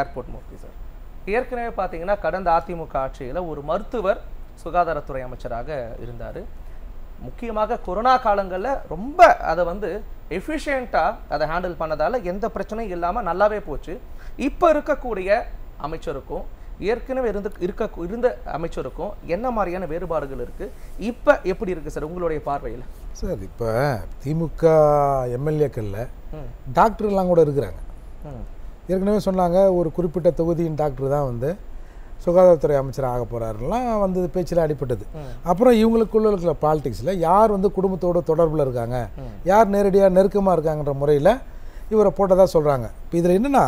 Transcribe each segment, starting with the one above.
airport மூர்த்தி sir ஏற்கனவே பார்த்தீங்கன்னா கடந்த அதிமுக ஆட்சியில் ஒரு மருத்துவர் சுகாதாரத்துறை அமைச்சராக இருந்தார் முக்கியமாக கொரோனா காலங்களில் ரொம்ப அதை வந்து எஃபிஷியண்ட்டாக அதை ஹேண்டில் பண்ணதால் எந்த பிரச்சனையும் இல்லாமல் நல்லாவே போச்சு இப்போ இருக்கக்கூடிய அமைச்சருக்கும் ஏற்கனவே இருந்து இருக்க இருந்த அமைச்சருக்கும் என்ன மாதிரியான வேறுபாடுகள் இருக்குது இப்போ எப்படி இருக்குது சார் உங்களுடைய பார்வையில் சார் இப்போ திமுக எம்எல்ஏக்களில் டாக்டர்லாம் கூட இருக்கிறாங்க ஏற்கனவே சொன்னாங்க ஒரு குறிப்பிட்ட தொகுதியின் டாக்டர் தான் வந்து சுகாதாரத்துறை அமைச்சர் ஆக போகிறாருலாம் வந்து பேச்சில் அடிப்பட்டது அப்புறம் இவங்களுக்குள்ள இருக்கிற பாலிடிக்ஸில் யார் வந்து குடும்பத்தோட தொடர்பில் இருக்காங்க யார் நேரடியாக நெருக்கமாக இருக்காங்கன்ற முறையில் இவரை போட்டதாக சொல்கிறாங்க இப்போ இதில் என்னென்னா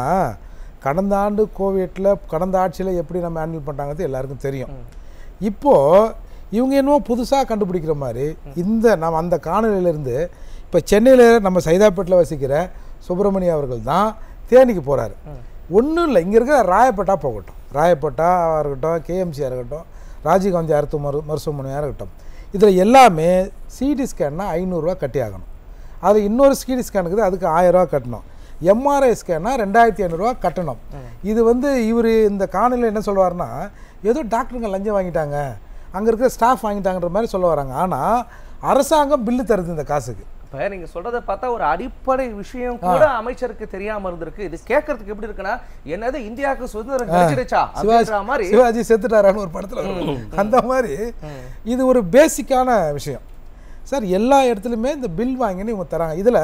கடந்த ஆண்டு கோவிட்டில் கடந்த ஆட்சியில் எப்படி நம்ம ஹேண்டில் பண்ணுறாங்கிறது எல்லாருக்கும் தெரியும் இப்போது இவங்க என்னவோ புதுசாக கண்டுபிடிக்கிற மாதிரி இந்த நம்ம அந்த காணொலியிலேருந்து இப்போ சென்னையில் நம்ம சைதாப்பேட்டில் வசிக்கிற சுப்பிரமணியம் அவர்கள் தான் தேனிக்கு போகிறாரு ஒன்றும் இல்லை இங்கே இருக்கிற ராயப்பேட்டா போகட்டும் ராயப்பேட்டாவாக இருக்கட்டும் கேஎம்சியாக இருக்கட்டும் ராஜீவ்காந்தி அறுத்து மரு மருத்துவமனையாக இருக்கட்டும் இதில் எல்லாமே சிடி ஸ்கேன்னா ஐநூறுரூவா கட்டி ஆகணும் அது இன்னொரு சிடி ஸ்கேனுக்கு அதுக்கு ஆயிரரூவா கட்டணும் எம்ஆர்ஐ ஸ்கேன்னா ரெண்டாயிரத்தி ஐநூறுரூவா கட்டணும் இது வந்து இவர் இந்த காணொலியில் என்ன சொல்லுவார்னா ஏதோ டாக்டருங்க லஞ்சம் வாங்கிட்டாங்க அங்கே இருக்கிற ஸ்டாஃப் வாங்கிட்டாங்கன்ற மாதிரி சொல்ல வராங்க ஆனால் அரசாங்கம் பில்லு தருது இந்த காசுக்கு இப்போ நீங்கள் சொல்கிறத பார்த்தா ஒரு அடிப்படை விஷயம் கூட அமைச்சருக்கு தெரியாமல் இருந்திருக்கு இது கேட்கறதுக்கு எப்படி இருக்குன்னா என்னது இந்தியாவுக்கு சுதந்திரம் கிடைச்சிருச்சா அப்படின்ற மாதிரி சிவாஜி செத்துட்டாரான்னு ஒரு படத்தில் அந்த மாதிரி இது ஒரு பேசிக்கான விஷயம் சார் எல்லா இடத்துலையுமே இந்த பில் வாங்கின்னு இவங்க தராங்க இதில்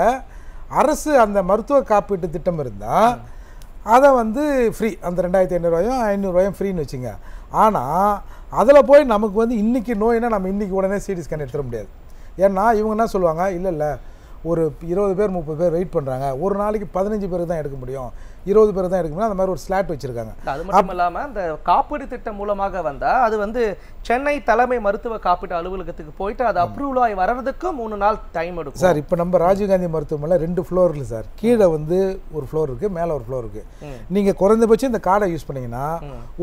அரசு அந்த மருத்துவ காப்பீட்டு திட்டம் இருந்தால் அதை வந்து ஃப்ரீ அந்த ரெண்டாயிரத்தி ஐநூறுரூவாயும் ஐநூறுரூவாயும் ஃப்ரீன்னு வச்சுங்க ஆனால் அதில் போய் நமக்கு வந்து இன்றைக்கி நோயினா நம்ம இன்றைக்கி உடனே சிடி ஸ்கேன் எடுத்துட முடியாது ஏன்னா இவங்க என்ன சொல்லுவாங்க இல்லை இல்லை ஒரு இருபது பேர் முப்பது பேர் வெயிட் பண்ணுறாங்க ஒரு நாளைக்கு பதினஞ்சு பேருக்கு தான் எடுக்க முடியும் இருபது பேர் தான் எடுக்கணும் அந்த மாதிரி ஒரு ஸ்லாட் வச்சுருக்காங்க அது மட்டும் இல்லாமல் அந்த காப்பீடு திட்டம் மூலமாக வந்தால் அது வந்து சென்னை தலைமை மருத்துவ காப்பீட்டு அலுவலகத்துக்கு போயிட்டு அது அப்ரூவல் ஆகி வர்றதுக்கு மூணு நாள் டைம் எடுக்கும் சார் இப்போ நம்ம ராஜீவ்காந்தி மருத்துவமனை ரெண்டு ஃப்ளோர் இல்லை சார் கீழே வந்து ஒரு ஃப்ளோர் இருக்குது மேலே ஒரு ஃப்ளோர் இருக்குது நீங்கள் குறைந்தபட்சம் இந்த கார்டை யூஸ் பண்ணிங்கன்னா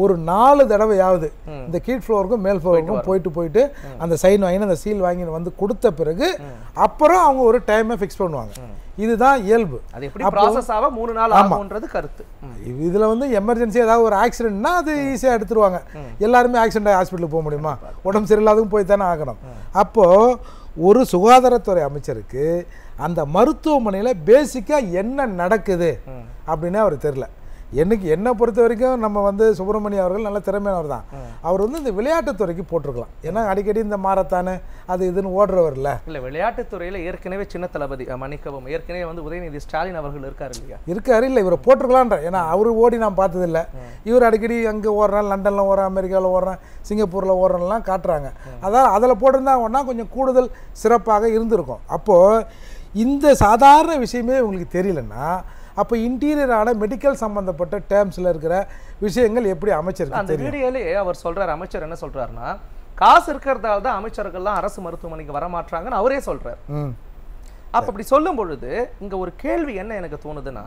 ஒரு நாலு தடவையாவது இந்த கீழ் ஃப்ளோருக்கும் மேல் ஃப்ளோருக்கும் போயிட்டு போயிட்டு அந்த சைன் வாங்கினு அந்த சீல் வாங்கி வந்து கொடுத்த பிறகு அப்புறம் அவங்க ஒரு டைமை ஃபிக்ஸ் பண்ணுவாங்க இதுதான் இயல்பு அது எப்படி ப்ராசஸ் ஆக மூணு நாள் ஆகும்ன்றது கருத்து இதில் வந்து எமர்ஜென்சி ஏதாவது ஒரு ஆக்சிடென்ட்னா அது ஈஸியாக எடுத்துருவாங்க எல்லாருமே ஆக்சிடென்ட் ஹாஸ்பிட்டலுக்கு போக முடியுமா உடம்பு சரியில்லாதுக்கும் போய் தானே ஆகணும் அப்போது ஒரு சுகாதாரத்துறை அமைச்சருக்கு அந்த மருத்துவமனையில் பேசிக்காக என்ன நடக்குது அப்படின்னு அவர் தெரில எனக்கு என்னை பொறுத்த வரைக்கும் நம்ம வந்து சுப்பிரமணியம் அவர்கள் நல்ல திறமையானவர் தான் அவர் வந்து இந்த விளையாட்டுத்துறைக்கு போட்டிருக்கலாம் ஏன்னா அடிக்கடி இந்த மாரத்தானு அது இதுன்னு ஓடுறவர் இல்லை இல்லை விளையாட்டுத்துறையில் ஏற்கனவே சின்ன தளபதி மன்னிக்கவும் ஏற்கனவே வந்து உதயநிதி ஸ்டாலின் அவர்கள் இருக்கார் இல்லையா இருக்காரு இல்லை இவரை போட்டிருக்கலான்ற ஏன்னா அவர் ஓடி நான் பார்த்ததில்லை இவர் அடிக்கடி அங்கே ஓடுறேன் லண்டனில் ஓடுறான் அமெரிக்காவில் ஓடுறேன் சிங்கப்பூரில் ஓடுறேன்லாம் காட்டுறாங்க அதான் அதில் போட்டிருந்தா கொஞ்சம் கூடுதல் சிறப்பாக இருந்திருக்கும் அப்போது இந்த சாதாரண விஷயமே உங்களுக்கு தெரியலன்னா அப்போ இன்டீரியரான மெடிக்கல் சம்மந்தப்பட்ட டேர்ம்ஸில் இருக்கிற விஷயங்கள் எப்படி அமைச்சர் அந்த வீடியோலே அவர் சொல்கிறார் அமைச்சர் என்ன சொல்கிறாருன்னா காசு இருக்கிறதால தான் அமைச்சர்கள்லாம் அரசு மருத்துவமனைக்கு வரமாட்டாங்கன்னு அவரே சொல்கிறார் அப்போ அப்படி சொல்லும் பொழுது இங்கே ஒரு கேள்வி என்ன எனக்கு தோணுதுன்னா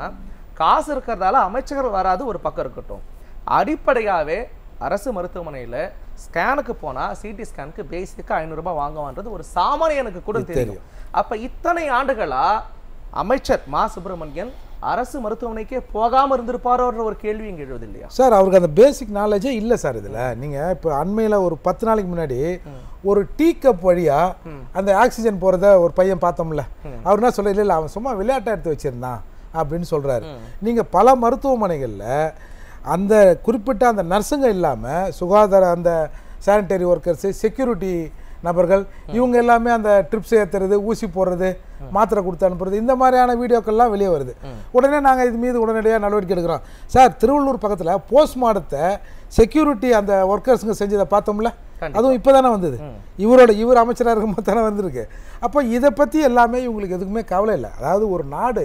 காசு இருக்கிறதால அமைச்சர்கள் வராது ஒரு பக்கம் இருக்கட்டும் அடிப்படையாகவே அரசு மருத்துவமனையில் ஸ்கேனுக்கு போனால் சிடி ஸ்கேனுக்கு பேசிக்காக ஐநூறுரூபா வாங்குவான்றது ஒரு சாமானியனுக்கு கூட தெரியும் அப்போ இத்தனை ஆண்டுகளாக அமைச்சர் மா சுப்பிரமணியன் அரசு மருத்துவமனைக்கே போகாமல் இருந்திருப்பாரோன்ற ஒரு கேள்வி இங்கே இல்லையா சார் அவருக்கு அந்த பேசிக் நாலேஜே இல்லை சார் இதில் நீங்கள் இப்போ அண்மையில் ஒரு பத்து நாளைக்கு முன்னாடி ஒரு டீ கப் வழியாக அந்த ஆக்சிஜன் போகிறத ஒரு பையன் பார்த்தோம்ல அவர் என்ன சொல்ல இல்லை அவன் சும்மா விளையாட்டை எடுத்து வச்சுருந்தான் அப்படின்னு சொல்கிறாரு நீங்கள் பல மருத்துவமனைகளில் அந்த குறிப்பிட்ட அந்த நர்ஸுங்க இல்லாமல் சுகாதார அந்த சானிடரி ஒர்க்கர்ஸு செக்யூரிட்டி நபர்கள் இவங்க எல்லாமே அந்த ட்ரிப்ஸ் ஏற்றுறது ஊசி போடுறது மாத்திரை கொடுத்து அனுப்புறது இந்த மாதிரியான வீடியோக்கள்லாம் வெளியே வருது உடனே நாங்கள் இது மீது உடனடியாக நடவடிக்கை எடுக்கிறோம் சார் திருவள்ளூர் பக்கத்தில் போஸ்ட்மார்ட்டத்தை செக்யூரிட்டி அந்த ஒர்க்கர்ஸுங்க செஞ்சதை பார்த்தோம்ல அதுவும் இப்போ தானே வந்தது இவரோட இவர் அமைச்சராக போது தானே வந்திருக்கு அப்போ இதை பற்றி எல்லாமே இவங்களுக்கு எதுக்குமே கவலை இல்லை அதாவது ஒரு நாடு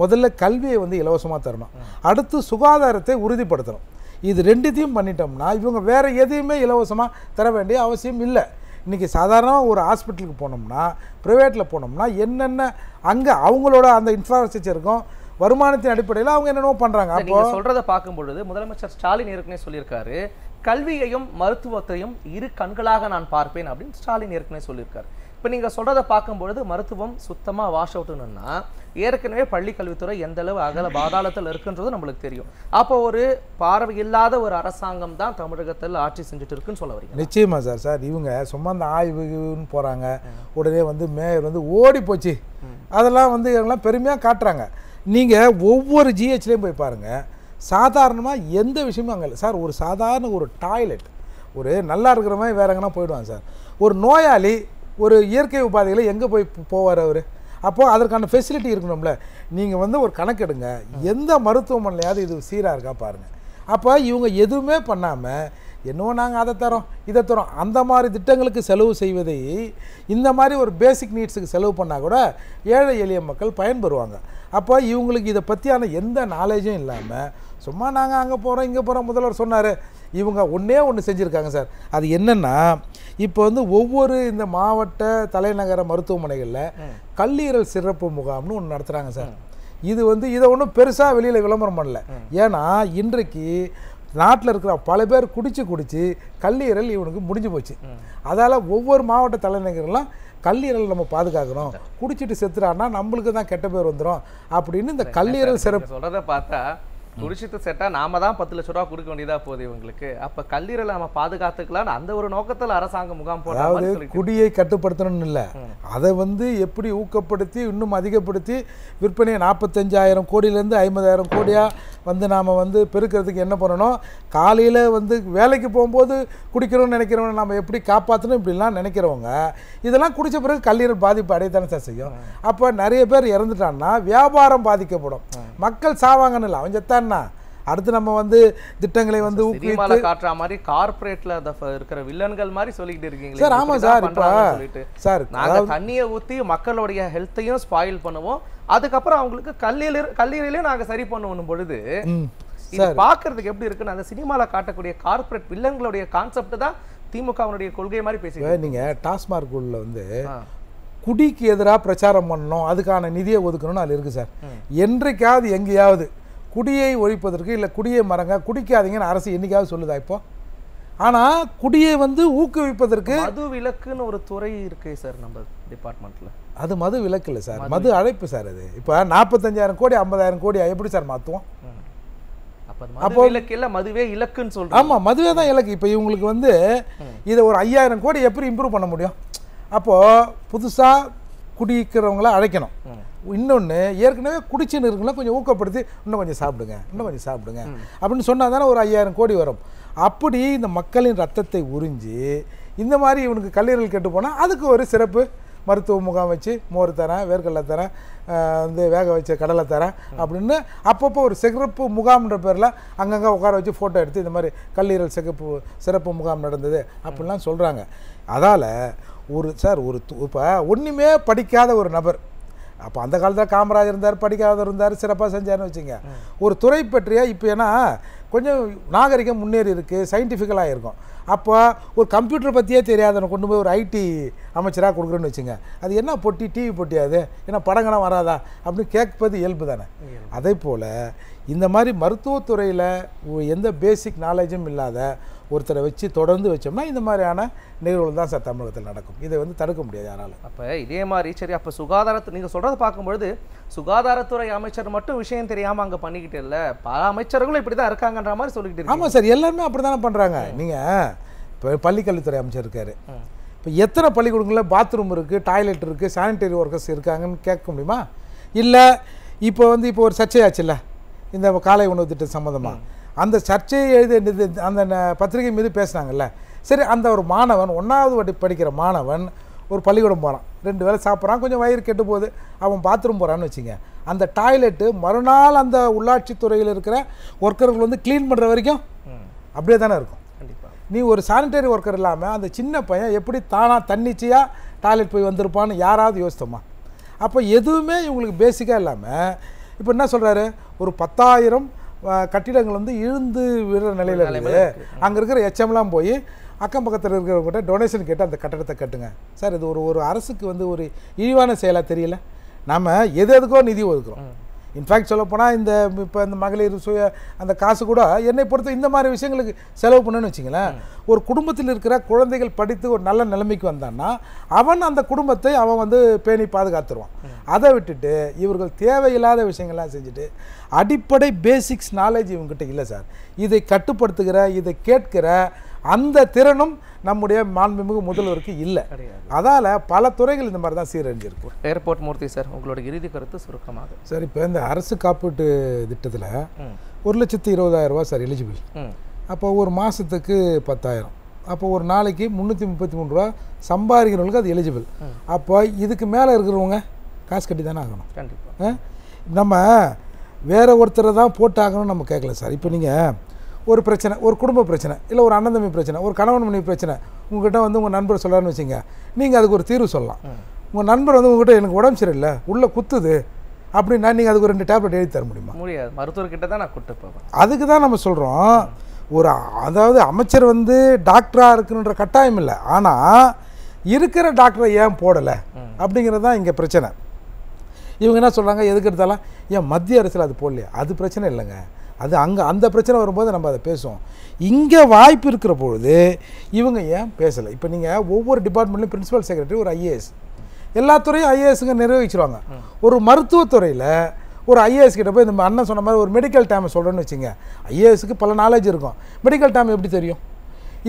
முதல்ல கல்வியை வந்து இலவசமாக தரணும் அடுத்து சுகாதாரத்தை உறுதிப்படுத்தணும் இது ரெண்டுத்தையும் பண்ணிட்டோம்னா இவங்க வேறு எதையுமே இலவசமாக தர வேண்டிய அவசியம் இல்லை இன்றைக்கி சாதாரணமாக ஒரு ஹாஸ்பிட்டலுக்கு போனோம்னா ப்ரைவேட்டில் போனோம்னா என்னென்ன அங்கே அவங்களோட அந்த இன்ஃப்ராஸ்ட்ரக்சருக்கும் வருமானத்தின் அடிப்படையில் அவங்க என்னென்னோ பண்ணுறாங்க அப்போ சொல்கிறத பார்க்கும்பொழுது முதலமைச்சர் ஸ்டாலின் ஏற்கனவே சொல்லியிருக்காரு கல்வியையும் மருத்துவத்தையும் இரு கண்களாக நான் பார்ப்பேன் அப்படின்னு ஸ்டாலின் ஏற்கனவே சொல்லியிருக்காரு இப்போ நீங்கள் சொல்கிறத பார்க்கும்பொழுது மருத்துவம் சுத்தமாக வாஷ் அவுட்டுன்னா ஏற்கனவே பள்ளி கல்வித்துறை எந்தளவு அகல பாதாளத்தில் இருக்குன்றது நம்மளுக்கு தெரியும் அப்போ ஒரு பார்வை இல்லாத ஒரு அரசாங்கம் தான் தமிழகத்தில் ஆட்சி செஞ்சுட்டு இருக்குன்னு சொல்ல வரீங்க நிச்சயமாக சார் சார் இவங்க சும்மா அந்த ஆய்வுன்னு போகிறாங்க உடனே வந்து மேயர் வந்து ஓடி போச்சு அதெல்லாம் வந்து எல்லாம் பெருமையாக காட்டுறாங்க நீங்கள் ஒவ்வொரு ஜிஹெச்லேயும் போய் பாருங்கள் சாதாரணமாக எந்த விஷயமும் அங்கே இல்லை சார் ஒரு சாதாரண ஒரு டாய்லெட் ஒரு நல்லா இருக்கிற மாதிரி வேறங்கன்னா எங்கன்னா சார் ஒரு நோயாளி ஒரு இயற்கை உபாதைகளை எங்கே போய் போவார் அவர் அப்போது அதற்கான ஃபெசிலிட்டி இருக்கணும்ல நீங்கள் வந்து ஒரு கணக்கெடுங்க எந்த மருத்துவமனையாவது இது சீராக இருக்கா பாருங்கள் அப்போ இவங்க எதுவுமே பண்ணாமல் என்னவோ நாங்கள் அதை தரோம் இதை தரோம் அந்த மாதிரி திட்டங்களுக்கு செலவு செய்வதை இந்த மாதிரி ஒரு பேசிக் நீட்ஸுக்கு செலவு பண்ணால் கூட ஏழை எளிய மக்கள் பயன்பெறுவாங்க அப்போ இவங்களுக்கு இதை பற்றியான எந்த நாலேஜும் இல்லாமல் சும்மா நாங்கள் அங்கே போகிறோம் இங்கே போகிறோம் முதல்வர் சொன்னார் இவங்க ஒன்றே ஒன்று செஞ்சுருக்காங்க சார் அது என்னென்னா இப்போ வந்து ஒவ்வொரு இந்த மாவட்ட தலைநகர மருத்துவமனைகளில் கல்லீரல் சிறப்பு முகாம்னு ஒன்று நடத்துகிறாங்க சார் இது வந்து இதை ஒன்றும் பெருசாக வெளியில் விளம்பரம் பண்ணல ஏன்னா இன்றைக்கு நாட்டில் இருக்கிற பல பேர் குடித்து குடித்து கல்லீரல் இவனுக்கு முடிஞ்சு போச்சு அதால் ஒவ்வொரு மாவட்ட தலைநகரெல்லாம் கல்லீரல் நம்ம பாதுகாக்கணும் குடிச்சிட்டு செத்துறான்னா நம்மளுக்கு தான் கெட்ட பேர் வந்துடும் அப்படின்னு இந்த கல்லீரல் சிறப்பு சொல்கிறத பார்த்தா குறிச்சித்து செட்டா நாம தான் பத்து லட்ச ரூபா கொடுக்க வேண்டியதா போகுது இவங்களுக்கு அப்ப கல்லீரலை நம்ம பாதுகாத்துக்கலாம்னு அந்த ஒரு நோக்கத்தில் அரசாங்கம் முகாம் போட குடியை கட்டுப்படுத்தணும்னு இல்லை அதை வந்து எப்படி ஊக்கப்படுத்தி இன்னும் அதிகப்படுத்தி விற்பனையை நாற்பத்தஞ்சாயிரம் கோடியிலேருந்து ஐம்பதாயிரம் கோடியாக வந்து நாம் வந்து பெருக்கிறதுக்கு என்ன பண்ணணும் காலையில் வந்து வேலைக்கு போகும்போது குடிக்கணும்னு நினைக்கிறவங்க நம்ம எப்படி காப்பாற்றணும் இப்படிலாம் நினைக்கிறவங்க இதெல்லாம் குடித்த பிறகு கல்லீரல் பாதிப்பு அடையத்தானே சார் செய்யும் அப்போ நிறைய பேர் இறந்துட்டான்னா வியாபாரம் பாதிக்கப்படும் மக்கள் சாவாங்கன்னு இல்லை அவன் செத்தான்னா அடுத்து நம்ம வந்து திட்டங்களை வந்து ஊக்குவித்து காட்டுற மாதிரி கார்ப்பரேட்ல இருக்கிற வில்லன்கள் மாதிரி சொல்லிக்கிட்டு இருக்கீங்க சார் ஆமா சார் இப்போ சார் நாங்க தண்ணியை ஊத்தி மக்களுடைய ஹெல்த்தையும் ஸ்பாயில் பண்ணுவோம் அதுக்கப்புறம் அவங்களுக்கு கல்லீரல் கல்லீரலையும் நாங்க சரி பண்ணுவோம் பொழுது இது பாக்குறதுக்கு எப்படி இருக்குன்னு அந்த சினிமால காட்டக்கூடிய கார்ப்பரேட் வில்லன்களுடைய கான்செப்ட் தான் திமுகவனுடைய கொள்கை மாதிரி பேசுங்க நீங்க டாஸ்மார்க் உள்ள வந்து குடிக்கு எதிராக பிரச்சாரம் பண்ணணும் அதுக்கான நிதியை ஒதுக்கணும்னு அதில் இருக்கு சார் என்றைக்காவது எங்கேயாவது குடியை ஒழிப்பதற்கு இல்லை குடியை மரங்க குடிக்காதீங்கன்னு அரசு என்றைக்காவது சொல்லுதா இப்போ ஆனால் குடியை வந்து ஊக்குவிப்பதற்கு மது விலக்குன்னு ஒரு துறை இருக்கு சார் நம்ம டிபார்ட்மெண்ட்டில் அது மது விலக்கு இல்லை சார் மது அழைப்பு சார் அது இப்போ நாற்பத்தஞ்சாயிரம் கோடி ஐம்பதாயிரம் கோடி எப்படி சார் மாற்றுவோம் அப்போ இலக்கு இல்லை மதுவே இலக்குன்னு சொல்கிறோம் ஆமாம் மதுவே தான் இலக்கு இப்போ இவங்களுக்கு வந்து இதை ஒரு ஐயாயிரம் கோடி எப்படி இம்ப்ரூவ் பண்ண முடியும் அப்போது புதுசாக குடிக்கிறவங்கள அழைக்கணும் இன்னொன்று ஏற்கனவே குடிச்சுன்னு இருக்குங்களா கொஞ்சம் ஊக்கப்படுத்தி இன்னும் கொஞ்சம் சாப்பிடுங்க இன்னும் கொஞ்சம் சாப்பிடுங்க அப்படின்னு சொன்னால் தானே ஒரு ஐயாயிரம் கோடி வரும் அப்படி இந்த மக்களின் ரத்தத்தை உறிஞ்சி இந்த மாதிரி இவனுக்கு கல்லீரல் கெட்டு போனால் அதுக்கு ஒரு சிறப்பு மருத்துவ முகாம் வச்சு மோர் தரேன் வேர்க்கடலை தரேன் வந்து வேக வச்ச கடலை தரேன் அப்படின்னு அப்பப்போ ஒரு சிறப்பு முகாம்ன்ற பேரில் அங்கங்கே உட்கார வச்சு ஃபோட்டோ எடுத்து இந்த மாதிரி கல்லீரல் சிறப்பு சிறப்பு முகாம் நடந்தது அப்படிலாம் சொல்கிறாங்க அதால் ஒரு சார் ஒரு இப்போ ஒன்றுமே படிக்காத ஒரு நபர் அப்போ அந்த காலத்தில் காமராஜர் இருந்தார் படிக்காதவர் இருந்தார் சிறப்பாக செஞ்சார்னு வச்சுங்க ஒரு துறை பற்றிய இப்போ ஏன்னா கொஞ்சம் நாகரிகம் முன்னேறி இருக்குது சயின்டிஃபிக்கலாக இருக்கும் அப்போ ஒரு கம்ப்யூட்டர் பற்றியே தெரியாதவனை கொண்டு போய் ஒரு ஐடி அமைச்சராக கொடுக்குறேன்னு வச்சுங்க அது என்ன பொட்டி டிவி பொட்டியாது ஏன்னா படங்கள்லாம் வராதா அப்படின்னு கேட்பது இயல்பு தானே அதே போல் இந்த மாதிரி மருத்துவத்துறையில் எந்த பேசிக் நாலேஜும் இல்லாத ஒருத்தரை வச்சு தொடர்ந்து வச்சோம்னா இந்த மாதிரியான நிகழ்வுகள் தான் சார் தமிழகத்தில் நடக்கும் இதை வந்து தடுக்க முடியாது யாராலும் அப்போ இதே மாதிரி சரி அப்போ சுகாதாரத்தை நீங்கள் சொல்கிறத பார்க்கும்பொழுது சுகாதாரத்துறை அமைச்சர் மட்டும் விஷயம் தெரியாமல் அங்கே பண்ணிக்கிட்டு இல்லை பல அமைச்சர்களும் இப்படி தான் இருக்காங்கன்ற மாதிரி சொல்லிக்கிட்டு ஆமாம் சார் எல்லாருமே அப்படி தானே பண்ணுறாங்க நீங்கள் இப்போ பள்ளிக்கல்வித்துறை அமைச்சர் இருக்கார் இப்போ எத்தனை பள்ளிக்கூடங்களில் பாத்ரூம் இருக்குது டாய்லெட் இருக்குது சானிடரி ஒர்க்கர்ஸ் இருக்காங்கன்னு கேட்க முடியுமா இல்லை இப்போ வந்து இப்போ ஒரு சர்ச்சையாச்சுல்ல இந்த காலை உணவு திட்டம் சம்மந்தமாக அந்த சர்ச்சையை எழுதி அந்த பத்திரிகை மீது பேசினாங்கல்ல சரி அந்த ஒரு மாணவன் ஒன்றாவது வாட்டி படிக்கிற மாணவன் ஒரு பள்ளிக்கூடம் போகிறான் ரெண்டு வேலை சாப்பிட்றான் கொஞ்சம் வயிறு கெட்டு போகுது அவன் பாத்ரூம் போகிறான்னு வச்சுங்க அந்த டாய்லெட்டு மறுநாள் அந்த உள்ளாட்சித்துறையில் இருக்கிற ஒர்க்கர்கள் வந்து க்ளீன் பண்ணுற வரைக்கும் அப்படியே தானே இருக்கும் கண்டிப்பாக நீ ஒரு சானிடரி ஒர்க்கர் இல்லாமல் அந்த சின்ன பையன் எப்படி தானாக தன்னிச்சையாக டாய்லெட் போய் வந்திருப்பான்னு யாராவது யோசித்தோமா அப்போ எதுவுமே இவங்களுக்கு பேசிக்காக இல்லாமல் இப்போ என்ன சொல்கிறாரு ஒரு பத்தாயிரம் கட்டிடங்கள் வந்து இழுந்து விடுற நிலையில் இருக்குது அங்கே இருக்கிற எச்சம்லாம் போய் அக்கம் பக்கத்தில் இருக்கிறவங்ககிட்ட டொனேஷன் கேட்டு அந்த கட்டடத்தை கட்டுங்க சார் இது ஒரு ஒரு அரசுக்கு வந்து ஒரு இழிவான செயலாக தெரியல நம்ம எது எதுக்கோ நிதி ஒதுக்குறோம் இன்ஃபேக்ட் சொல்லப்போனால் இந்த இப்போ இந்த மகளிர் சுய அந்த காசு கூட என்னை பொறுத்த இந்த மாதிரி விஷயங்களுக்கு செலவு பண்ணுன்னு வச்சிங்களேன் ஒரு குடும்பத்தில் இருக்கிற குழந்தைகள் படித்து ஒரு நல்ல நிலைமைக்கு வந்தான்னா அவன் அந்த குடும்பத்தை அவன் வந்து பேணி பாதுகாத்துருவான் அதை விட்டுட்டு இவர்கள் தேவையில்லாத விஷயங்கள்லாம் செஞ்சுட்டு அடிப்படை பேசிக்ஸ் நாலேஜ் இவங்ககிட்ட இல்லை சார் இதை கட்டுப்படுத்துகிற இதை கேட்கிற அந்த திறனும் நம்முடைய மாண்புமிகு முதல்வருக்கு இல்லை அதால் பல துறைகள் இந்த மாதிரி தான் சீரழிஞ்சிருக்கு ஏர்போர்ட் மூர்த்தி சார் உங்களோட இறுதி கருத்து சுருக்கமாக சார் இப்போ இந்த அரசு காப்பீட்டு திட்டத்தில் ஒரு லட்சத்து இருபதாயிரம் ரூபா சார் எலிஜிபிள் அப்போ ஒரு மாதத்துக்கு பத்தாயிரம் அப்போ ஒரு நாளைக்கு முந்நூற்றி முப்பத்தி மூணு ரூபா சம்பாதிக்கிறவங்களுக்கு அது எலிஜிபிள் அப்போ இதுக்கு மேலே இருக்கிறவங்க காசு கட்டி தானே ஆகணும் கண்டிப்பாக நம்ம வேறு ஒருத்தரை தான் போட்டாகணும்னு நம்ம கேட்கல சார் இப்போ நீங்கள் ஒரு பிரச்சனை ஒரு குடும்ப பிரச்சனை இல்லை ஒரு அண்ணன் தம்பி பிரச்சனை ஒரு கணவன் மனைவி பிரச்சனை உங்ககிட்ட வந்து உங்கள் நண்பர் சொல்லலாம்னு வச்சுங்க நீங்கள் அதுக்கு ஒரு தீர்வு சொல்லலாம் உங்கள் நண்பர் வந்து உங்ககிட்ட எனக்கு உடம்பு சரியில்லை உள்ளே குத்துது அப்படின்னா நீங்கள் அதுக்கு ரெண்டு டேப்லெட் எழுதி தர முடியுமா முடியாது மருத்துவர்கிட்ட தான் நான் கூப்பிட்டு போவேன் அதுக்கு தான் நம்ம சொல்கிறோம் ஒரு அதாவது அமைச்சர் வந்து டாக்டராக இருக்குன்ற கட்டாயம் இல்லை ஆனால் இருக்கிற டாக்டரை ஏன் போடலை அப்படிங்கிறது தான் இங்கே பிரச்சனை இவங்க என்ன சொல்கிறாங்க எதுக்கு எடுத்தாலும் ஏன் மத்திய அரசில் அது போடலையா அது பிரச்சனை இல்லைங்க அது அங்கே அந்த பிரச்சனை வரும்போது நம்ம அதை பேசுவோம் இங்கே வாய்ப்பு இருக்கிற பொழுது இவங்க ஏன் பேசலை இப்போ நீங்கள் ஒவ்வொரு டிபார்ட்மெண்ட்லையும் பிரின்சிபல் செக்ரட்டரி ஒரு ஐஏஎஸ் எல்லா துறையும் ஐஏஎஸ்ங்க நிர்வகிச்சிருவாங்க ஒரு மருத்துவத்துறையில் ஒரு ஐஏஎஸ் கிட்ட போய் இந்த அண்ணன் சொன்ன மாதிரி ஒரு மெடிக்கல் டேம் சொல்கிறேன்னு வச்சுங்க ஐஏஎஸ்க்கு பல நாலேஜ் இருக்கும் மெடிக்கல் டேம் எப்படி தெரியும்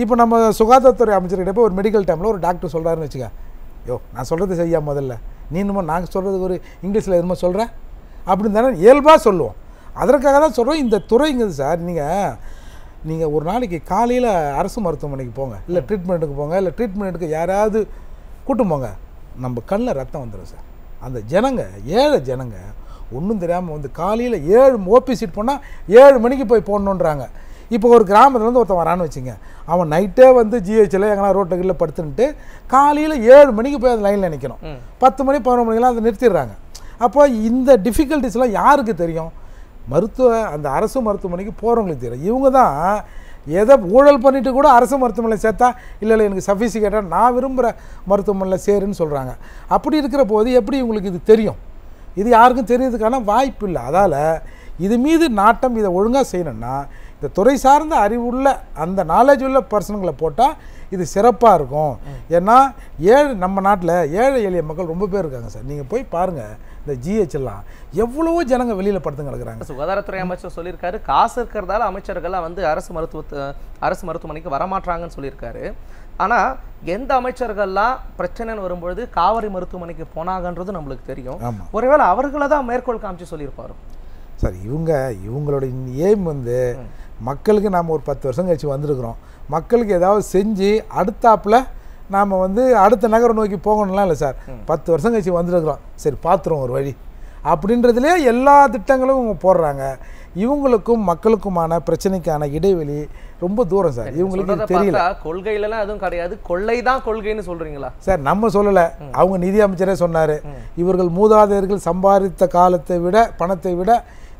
இப்போ நம்ம சுகாதாரத்துறை அமைச்சர்கிட்ட போய் ஒரு மெடிக்கல் டேமில் ஒரு டாக்டர் சொல்கிறாருன்னு வச்சுக்கோங்க யோ நான் சொல்கிறது செய்யா முதல்ல நீ இன்னுமோ நாங்கள் சொல்கிறது ஒரு இங்கிலீஷில் என்னமோ சொல்கிறேன் அப்படின்னு தானே இயல்பாக சொல்லுவோம் அதற்காக தான் சொல்கிறோம் இந்த துறைங்கிறது சார் நீங்கள் நீங்கள் ஒரு நாளைக்கு காலையில் அரசு மருத்துவமனைக்கு போங்க இல்லை ட்ரீட்மெண்ட்டுக்கு போங்க இல்லை ட்ரீட்மெண்ட்டுக்கு யாராவது கூட்டும் போங்க நம்ம கண்ணில் ரத்தம் வந்துடும் சார் அந்த ஜனங்க ஏழை ஜனங்க ஒன்றும் தெரியாமல் வந்து காலையில் ஏழு ஓபி சீட் போனால் ஏழு மணிக்கு போய் போடணுன்றாங்க இப்போ ஒரு கிராமத்துலேருந்து ஒருத்தன் வரான்னு வச்சுங்க அவன் நைட்டே வந்து ஜிஹெச்சில் எங்கன்னா ரோட்டில் கீழே படுத்துன்ட்டு காலையில் ஏழு மணிக்கு போய் அந்த லைனில் நிற்கணும் பத்து மணி பதினொன்று மணிக்கெல்லாம் அதை நிறுத்திடுறாங்க அப்போ இந்த டிஃபிகல்ட்டிஸ்லாம் யாருக்கு தெரியும் மருத்துவ அந்த அரசு மருத்துவமனைக்கு போகிறவங்களுக்கு தெரியும் இவங்க தான் எதை ஊழல் பண்ணிவிட்டு கூட அரசு மருத்துவமனையில் சேர்த்தா இல்லை இல்லை எனக்கு சஃபிசிகேட்டாக நான் விரும்புகிற மருத்துவமனையில் சேருன்னு சொல்கிறாங்க அப்படி இருக்கிற போது எப்படி இவங்களுக்கு இது தெரியும் இது யாருக்கும் தெரியறதுக்கான வாய்ப்பு இல்லை அதால் இது மீது நாட்டம் இதை ஒழுங்காக செய்யணும்னா இந்த துறை சார்ந்த அறிவுள்ள அந்த நாலேஜ் உள்ள பர்சனுங்களை போட்டால் இது சிறப்பாக இருக்கும் ஏன்னா ஏழை நம்ம நாட்டில் ஏழை எளிய மக்கள் ரொம்ப பேர் இருக்காங்க சார் நீங்கள் போய் பாருங்கள் இந்த ஜிஹெச் எல்லாம் எவ்வளவோ ஜனங்க வெளியில் படுத்து கிடக்குறாங்க சுகாதாரத்துறை அமைச்சர் சொல்லியிருக்காரு காசு இருக்கிறதால அமைச்சர்கள்லாம் வந்து அரசு மருத்துவத்தை அரசு மருத்துவமனைக்கு வரமாட்டாங்கன்னு சொல்லியிருக்காரு ஆனால் எந்த அமைச்சர்கள்லாம் பிரச்சனைன்னு வரும்பொழுது காவிரி மருத்துவமனைக்கு போனாங்கன்றது நம்மளுக்கு தெரியும் ஒருவேளை அவர்களை தான் மேற்கோள் காமிச்சு சொல்லியிருப்பாரு சார் இவங்க இவங்களோட எய்ம் வந்து மக்களுக்கு நாம் ஒரு பத்து வருஷம் கழிச்சு வந்திருக்கிறோம் மக்களுக்கு ஏதாவது செஞ்சு அடுத்தாப்பில் நாம் வந்து அடுத்த நகரம் நோக்கி போகணும்லாம் இல்லை சார் பத்து வருஷம் கழிச்சு வந்துருக்குறோம் சரி பார்த்துருவோம் ஒரு வழி அப்படின்றதுலேயே எல்லா திட்டங்களும் இவங்க போடுறாங்க இவங்களுக்கும் மக்களுக்குமான பிரச்சனைக்கான இடைவெளி ரொம்ப தூரம் சார் இவங்களுக்கு தெரியல கொள்கையிலலாம் அதுவும் கிடையாது கொள்ளை தான் கொள்கைன்னு சொல்றீங்களா சார் நம்ம சொல்லலை அவங்க நிதி அமைச்சரே சொன்னார் இவர்கள் மூதாதையர்கள் சம்பாதித்த காலத்தை விட பணத்தை விட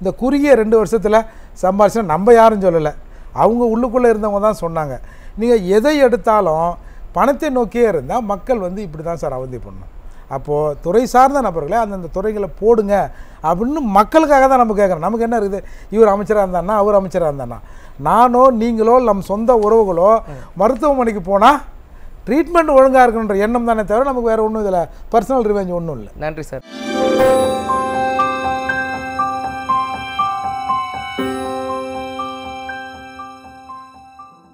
இந்த குறுகிய ரெண்டு வருஷத்தில் சம்பாரிச்சா நம்ம யாரும் சொல்லலை அவங்க உள்ளுக்குள்ளே இருந்தவங்க தான் சொன்னாங்க நீங்கள் எதை எடுத்தாலும் பணத்தை நோக்கியே இருந்தால் மக்கள் வந்து இப்படி தான் சார் அவதி பண்ணணும் அப்போது துறை சார்ந்த நபர்களை அந்தந்த துறைகளை போடுங்க அப்படின்னு மக்களுக்காக தான் நம்ம கேட்குறோம் நமக்கு என்ன இருக்குது இவர் அமைச்சராக இருந்தானா அவர் அமைச்சராக இருந்தானா நானோ நீங்களோ நம் சொந்த உறவுகளோ மருத்துவமனைக்கு போனால் ட்ரீட்மெண்ட் ஒழுங்காக இருக்குன்ற எண்ணம் தானே தவிர நமக்கு வேறு ஒன்றும் இதில் பர்சனல் ரிவெஞ்ச் ஒன்றும் இல்லை நன்றி சார்